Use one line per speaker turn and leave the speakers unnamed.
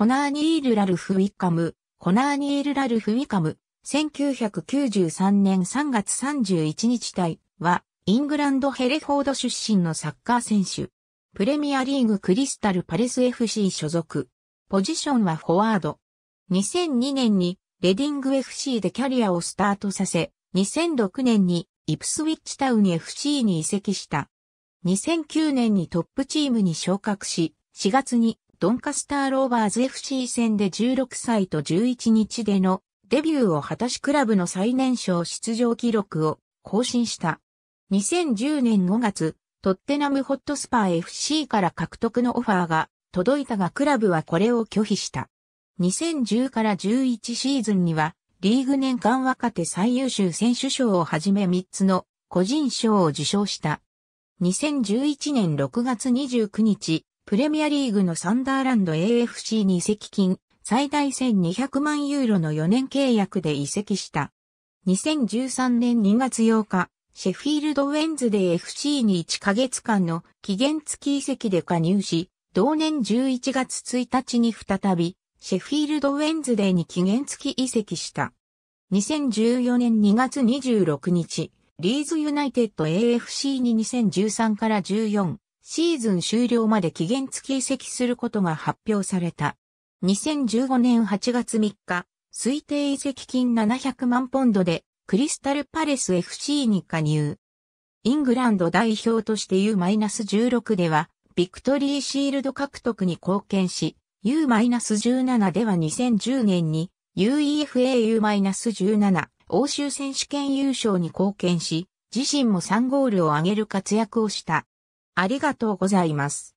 コナーニール・ラルフ・ウィカム、コナーニール・ラルフ・ウィカム、1993年3月31日対は、イングランド・ヘレフォード出身のサッカー選手。プレミアリーグクリスタル・パレス FC 所属。ポジションはフォワード。2002年にレディング FC でキャリアをスタートさせ、2006年にイプスウィッチタウン FC に移籍した。2009年にトップチームに昇格し、4月にドンカスターローバーズ FC 戦で16歳と11日でのデビューを果たしクラブの最年少出場記録を更新した。2010年5月、トッテナムホットスパー FC から獲得のオファーが届いたがクラブはこれを拒否した。2010から11シーズンにはリーグ年間若手最優秀選手賞をはじめ3つの個人賞を受賞した。2011年6月29日、プレミアリーグのサンダーランド AFC に移籍金、最大1200万ユーロの4年契約で移籍した。2013年2月8日、シェフィールドウェンズで FC に1ヶ月間の期限付き移籍で加入し、同年11月1日に再び、シェフィールドウェンズデーに期限付き移籍した。2014年2月26日、リーズユナイテッド AFC に2013から14シーズン終了まで期限付き移籍することが発表された。2015年8月3日、推定移籍金700万ポンドで、クリスタルパレス FC に加入。イングランド代表として U-16 では、ビクトリーシールド獲得に貢献し、U-17 では2010年に UEFAU-17 欧州選手権優勝に貢献し、自身も3ゴールを挙げる活躍をした。ありがとうございます。